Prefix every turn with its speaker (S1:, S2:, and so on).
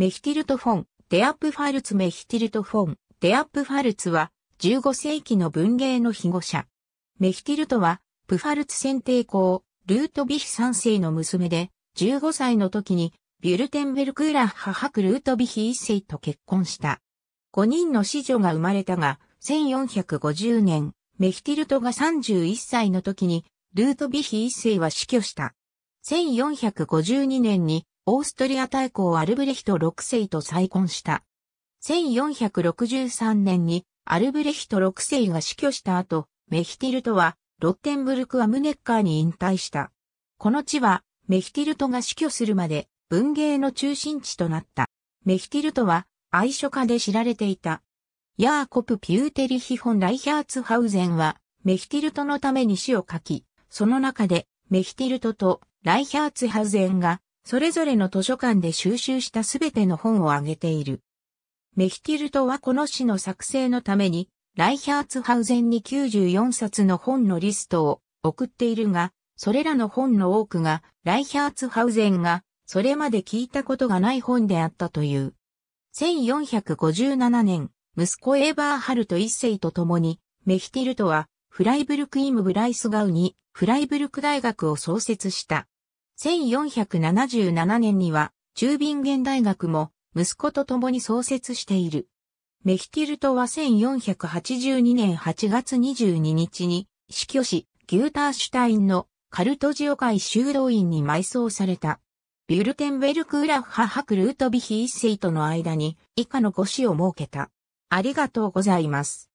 S1: メヒティルトフォン、デアップファルツメヒティルトフォン、デアップファルツは
S2: 15世紀の文芸の被護者。メヒティルトは、プファルツ選帝校、ルートヴィヒ三世の娘で、15歳の時に、ビュルテンベルクーラ母クルートヴィヒ一世と結婚した。5人の子女が生まれたが、1450年、メヒティルトが31歳の時に、ルートヴィヒ一世は死去した。1452年にオーストリア大公アルブレヒト6世と再婚した。1463年にアルブレヒト6世が死去した後、メヒティルトはロッテンブルク・アムネッカーに引退した。この地はメヒティルトが死去するまで文芸の中心地となった。メヒティルトは愛書家で知られていた。ヤーコプ・ピューテリヒ・ホン・ライヒャーツハウゼンはメヒティルトのために詩を書き、その中でメヒティルトとライヒャーツハウゼンが、それぞれの図書館で収集したすべての本を挙げている。メヒティルトはこの詩の作成のために、ライヒャーツハウゼンに94冊の本のリストを送っているが、それらの本の多くが、ライヒャーツハウゼンが、それまで聞いたことがない本であったという。1457年、息子エーバーハルト一世と共に、メヒティルトは、フライブルクイム・ブライスガウに、フライブルク大学を創設した。1477年には、中ゲン大学も、息子と共に創設している。メヒティルトは1482年8月22日に、死去し、ギューターシュタインのカルトジオ会修道院に埋葬された。ビュルテンベルク・ウラフ・ハハク・ルート
S1: ビヒ一世との間に以下の5子を設けた。ありがとうございます。